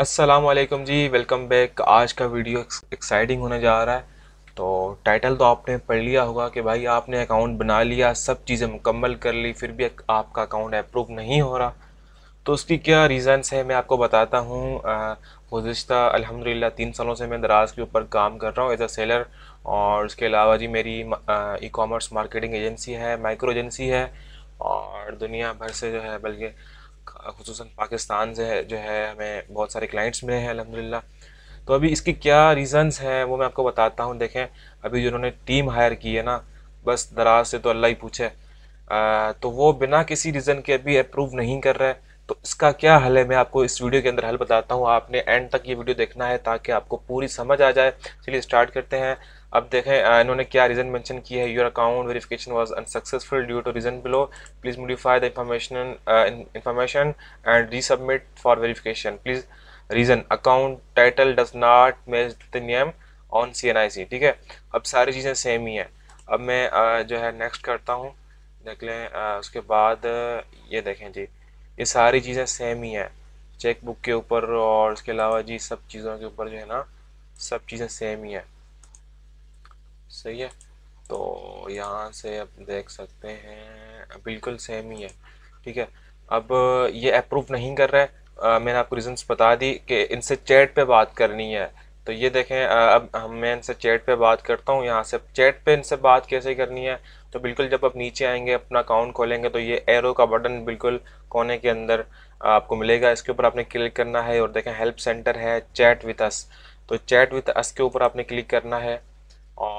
असलम जी welcome back आज का video exciting होने जा रहा है तो टाइटल तो आपने पढ़ लिया होगा कि भाई आपने अकाउंट बना लिया सब चीज़ें मुकम्मल कर ली फिर भी आपका अकाउंट अप्रूव नहीं हो रहा तो उसकी क्या रीज़न्स है मैं आपको बताता हूँ गुज्त अलहमदिल्ला तीन सालों से मैं दराज के ऊपर काम कर रहा हूँ एज अ सेलर और उसके अलावा जी मेरी ई कॉमर्स मार्केटिंग एजेंसी है माइक्रो एजेंसी है और दुनिया भर से जो है बल्कि खूस पाकिस्तान से जो है हमें बहुत सारे क्लाइंट्स मिले हैं अलहमदिल्ला तो अभी इसके क्या रीज़न्स हैं वो मैं आपको बताता हूँ देखें अभी जो उन्होंने टीम हायर की है ना बस दराज से तो अल्लाह ही पूछे आ, तो वो बिना किसी रीज़न के अभी अप्रूव नहीं कर रहे तो इसका क्या हल है मैं आपको इस वीडियो के अंदर हल बताता हूँ आपने एंड तक ये वीडियो देखना है ताकि आपको पूरी समझ आ जाए चलिए स्टार्ट करते हैं अब देखें इन्होंने क्या रीज़न मेंशन किया है your account verification was unsuccessful due to reason below please modify the information information and resubmit for verification please reason account title does not match the name on C N I C ठीक है अब सारी चीज़ें same ही हैं अब मैं आ, जो है नेक्स्ट करता हूँ देख लें आ, उसके बाद ये देखें जी ये सारी चीज़ें सेम ही हैं चेक बुक के ऊपर और उसके अलावा जी सब चीज़ों के ऊपर जो है ना सब चीज़ें सेम ही हैं सही है तो यहाँ से आप देख सकते हैं बिल्कुल सेम ही है ठीक है अब ये अप्रूव नहीं कर रहा है आ, मैंने आपको रीजंस बता दी कि इनसे चैट पे बात करनी है तो ये देखें अब हम मैं इनसे चैट पे बात करता हूँ यहाँ से चैट पे इनसे बात कैसे करनी है तो बिल्कुल जब आप नीचे आएंगे अपना अकाउंट खोलेंगे तो ये एरो का बटन बिल्कुल कोने के अंदर आपको मिलेगा इसके ऊपर आपने क्लिक करना है और देखें हेल्प सेंटर है चैट विथ अस तो चैट विथ अस के ऊपर आपने क्लिक करना है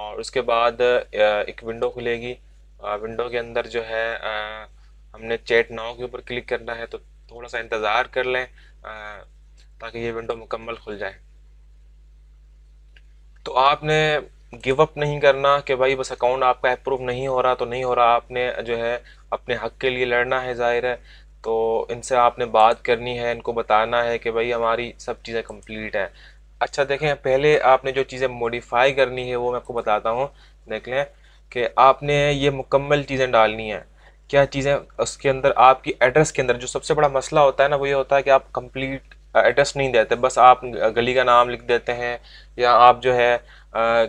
और उसके बाद एक विंडो खुलेगी विंडो के अंदर जो है हमने चैट नाव के ऊपर क्लिक करना है तो थोड़ा सा इंतज़ार कर लें ताकि ये विंडो मुकम्मल खुल जाए तो आपने गिव अप नहीं करना कि भाई बस अकाउंट आपका अप्रूव नहीं हो रहा तो नहीं हो रहा आपने जो है अपने हक के लिए लड़ना है जाहिर है तो इनसे आपने बात करनी है इनको बताना है कि भाई हमारी सब चीज़ें कंप्लीट हैं अच्छा देखें पहले आपने जो चीज़ें मॉडिफाई करनी है वो मैं आपको बताता हूँ देख लें कि आपने ये मुकम्मल चीज़ें डालनी है क्या चीज़ें उसके अंदर आपकी एड्रेस के अंदर जो सबसे बड़ा मसला होता है ना वो ये होता है कि आप कंप्लीट एड्रेस नहीं देते बस आप गली का नाम लिख देते हैं या आप जो है आ,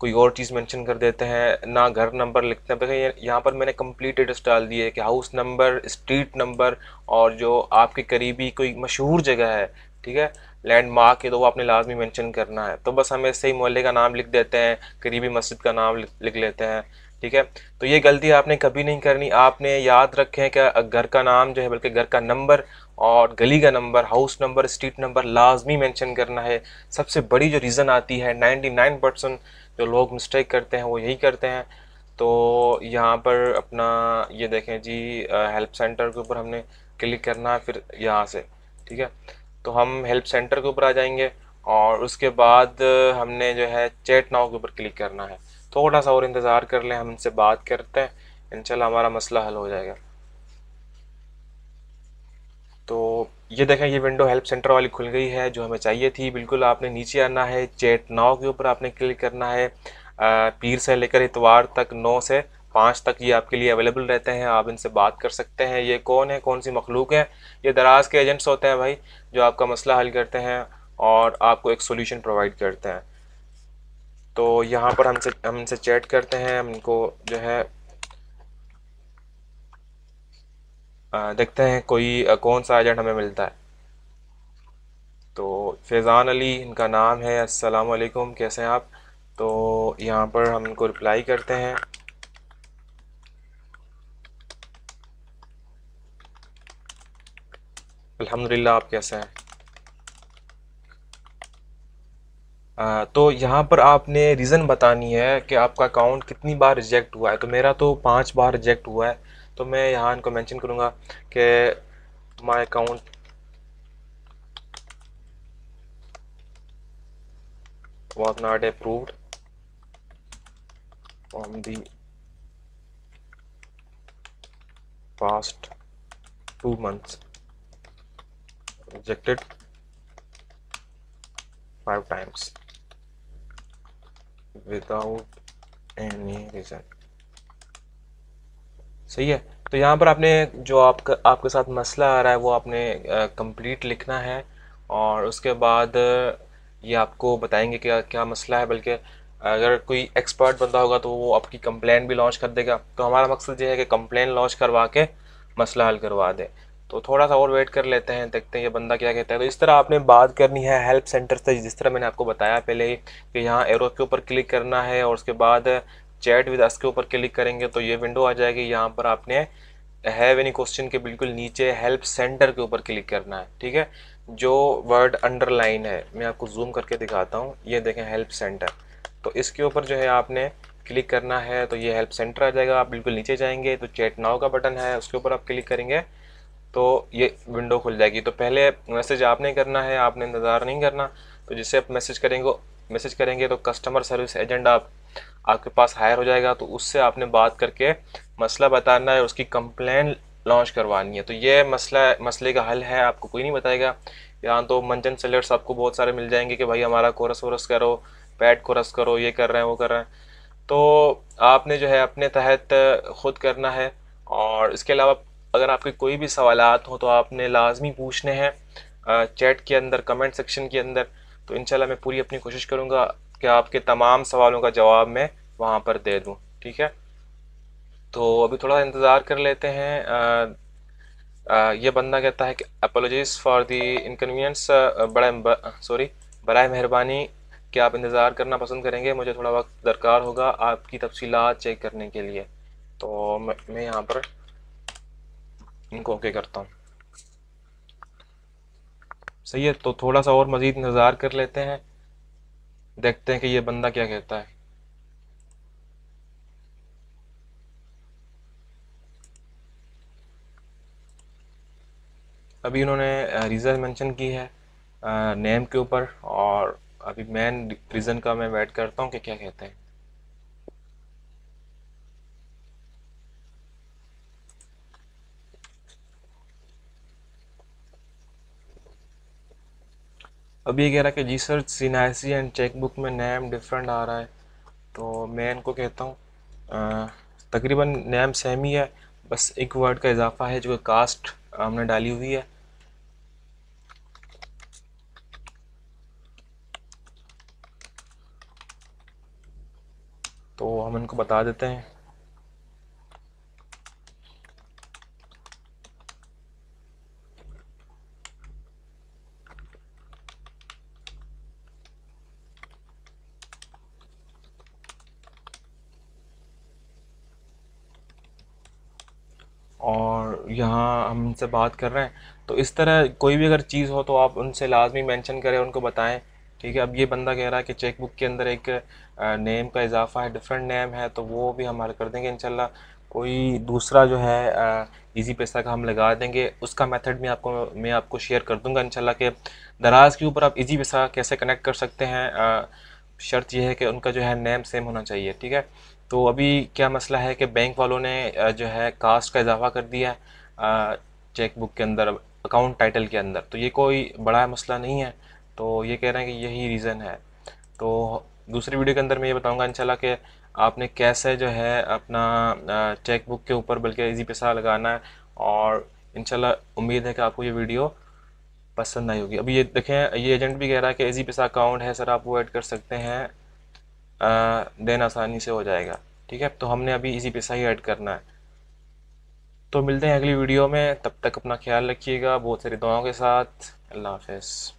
कोई और चीज़ मेंशन कर देते हैं ना घर नंबर लिखते हैं देखिए यहाँ पर मैंने कंप्लीट एड्रेस डाल दिए है कि हाउस नंबर स्ट्रीट नंबर और जो आपके करीबी कोई मशहूर जगह है ठीक है लैंड मार्क है तो वो आपने लाजमी मैंशन करना है तो बस हम ऐसे ही मोहल्ले का नाम लिख देते हैं करीबी मस्जिद का नाम लिख लेते हैं ठीक है तो ये गलती आपने कभी नहीं करनी आपने याद हैं कि घर का नाम जो है बल्कि घर का नंबर और गली का number house number street number लाजमी मेंशन करना है सबसे बड़ी जो रीज़न आती है 99 परसेंट जो लोग मिस्टेक करते हैं वो यही करते हैं तो यहाँ पर अपना ये देखें जी हेल्प सेंटर के ऊपर हमने क्लिक करना है फिर यहाँ से ठीक है तो हम हेल्प सेंटर के ऊपर आ जाएंगे और उसके बाद हमने जो है चैट नाव के ऊपर क्लिक करना है थोड़ा सा और इंतज़ार कर लें हम इनसे बात करते हैं इनशाला हमारा मसला हल हो जाएगा तो ये देखें ये विंडो हेल्प सेंटर वाली खुल गई है जो हमें चाहिए थी बिल्कुल आपने नीचे आना है चैट नाव के ऊपर आपने क्लिक करना है पीर से लेकर इतवार तक नौ से पाँच तक ये आपके लिए अवेलेबल रहते हैं आप इनसे बात कर सकते हैं ये कौन है कौन सी मखलूक है ये दराज के एजेंट्स होते हैं भाई जो आपका मसला हल करते हैं और आपको एक सोल्यूशन प्रोवाइड करते हैं तो यहाँ पर हमसे हम इनसे चैट करते हैं हम इनको जो है देखते हैं कोई कौन सा एजेंट हमें मिलता है तो फैज़ान अली इनका नाम है असलकुम कैसे हैं आप तो यहाँ पर हम इनको रिप्लाई करते हैं अल्हम्दुलिल्लाह आप कैसे हैं आ, तो यहाँ पर आपने रीज़न बतानी है कि आपका अकाउंट कितनी बार रिजेक्ट हुआ है तो मेरा तो पांच बार रिजेक्ट हुआ है तो मैं यहाँ इनको मेंशन करूँगा कि my account was not approved from the past two months rejected five times without any reason सही है तो यहाँ पर आपने जो आपका आपके साथ मसला आ रहा है वो आपने कंप्लीट लिखना है और उसके बाद ये आपको बताएंगे कि क्या मसला है बल्कि अगर कोई एक्सपर्ट बंदा होगा तो वो आपकी कंप्लेन भी लॉन्च कर देगा तो हमारा मकसद ये है कि कंप्लेन लॉन्च करवा के मसला हल करवा दे तो थोड़ा सा और वेट कर लेते हैं देखते हैं ये बंदा क्या कहता है तो इस तरह आपने बात करनी है हेल्प सेंटर से जिस तरह मैंने आपको बताया पहले कि यहाँ एरो के ऊपर क्लिक करना है और उसके बाद चैट विद अस के ऊपर क्लिक करेंगे तो ये विंडो आ जाएगी यहाँ पर आपने हैव एनी क्वेश्चन के बिल्कुल नीचे हेल्प सेंटर के ऊपर क्लिक करना है ठीक है जो वर्ड अंडरलाइन है मैं आपको जूम करके दिखाता हूँ ये देखें हेल्प सेंटर तो इसके ऊपर जो है आपने क्लिक करना है तो ये हेल्प सेंटर आ जाएगा आप बिल्कुल नीचे जाएंगे तो चैट नाव का बटन है उसके ऊपर आप क्लिक करेंगे तो ये विंडो खुल जाएगी तो पहले मैसेज आपने करना है आपने इंतज़ार नहीं करना तो जिससे आप मैसेज करेंगे मैसेज करेंगे तो कस्टमर सर्विस एजेंट आप आपके पास हायर हो जाएगा तो उससे आपने बात करके मसला बताना है उसकी कंप्लेन लॉन्च करवानी है तो ये मसला मसले का हल है आपको कोई नहीं बताएगा यहाँ तो मंजन सेलर्स आपको बहुत सारे मिल जाएंगे कि भाई हमारा कोरस वोरस करो पैट कोरस करो ये कर रहे हैं वो कर रहे हैं तो आपने जो है अपने तहत खुद करना है और इसके अलावा अगर आपके कोई भी सवाल हो तो आपने लाजमी पूछने हैं चैट के अंदर कमेंट सेक्शन के अंदर तो इन मैं पूरी अपनी कोशिश करूँगा कि आपके तमाम सवालों का जवाब मैं वहाँ पर दे दूँ ठीक है तो अभी थोड़ा इंतज़ार कर लेते हैं यह बंदा कहता है कि अपोलोजीज़ फॉर दी इनकन्वीनियंस बड़ा सॉरी बर मेहरबानी कि आप इंतज़ार करना पसंद करेंगे मुझे थोड़ा वक्त दरकार होगा आपकी तफसीत चेक करने के लिए तो मैं यहाँ पर इनको ओके करता हूँ सही है तो थोड़ा सा और मज़ीद इंतज़ार कर लेते हैं देखते हैं कि ये बंदा क्या कहता है अभी उन्होंने रीज़न मेंशन की है नेम के ऊपर और अभी मेन रीज़न का मैं वेट करता हूँ कि क्या कहते हैं अब ये कह रहा है कि जी सर सीनासी एंड चेकबुक में नेम डिफरेंट आ रहा है तो मैं इनको कहता हूँ तकरीबन नेम सेम ही है बस एक वर्ड का इजाफा है जो कास्ट हमने डाली हुई है तो हम इनको बता देते हैं और यहाँ हम उनसे बात कर रहे हैं तो इस तरह कोई भी अगर चीज़ हो तो आप उनसे लाजमी मेंशन करें उनको बताएं ठीक है अब ये बंदा कह रहा है कि चेक बुक के अंदर एक नेम का इजाफ़ा है डिफरेंट नेम है तो वो भी हमारे कर देंगे इनशाला कोई दूसरा जो है इजी पैसा का हम लगा देंगे उसका मेथड भी आपको मैं आपको शेयर कर दूंगा इंशाल्लाह के दराज के ऊपर आप इजी पैसा कैसे कनेक्ट कर सकते हैं शर्त यह है कि उनका जो है नेम सेम होना चाहिए ठीक है तो अभी क्या मसला है कि बैंक वालों ने जो है कास्ट का इजाफा कर दिया है चेकबुक के अंदर अकाउंट टाइटल के अंदर तो ये कोई बड़ा मसला नहीं है तो ये कह रहे हैं कि यही रीज़न है तो दूसरी वीडियो के अंदर मैं ये बताऊंगा इंशाल्लाह कि आपने कैसे जो है अपना चेक बुक के ऊपर बल्कि इजी पैसा लगाना है और इंशाल्लाह उम्मीद है कि आपको ये वीडियो पसंद आई होगी अभी ये देखें ये एजेंट भी कह रहा है कि इजी पैसा अकाउंट है सर आप वो ऐड कर सकते हैं देन आसानी से हो जाएगा ठीक है तो हमने अभी इसी पैसा ही ऐड करना है तो मिलते हैं अगली वीडियो में तब तक अपना ख्याल रखिएगा बहुत सारी दुआओं के साथ अल्लाह हाफिज़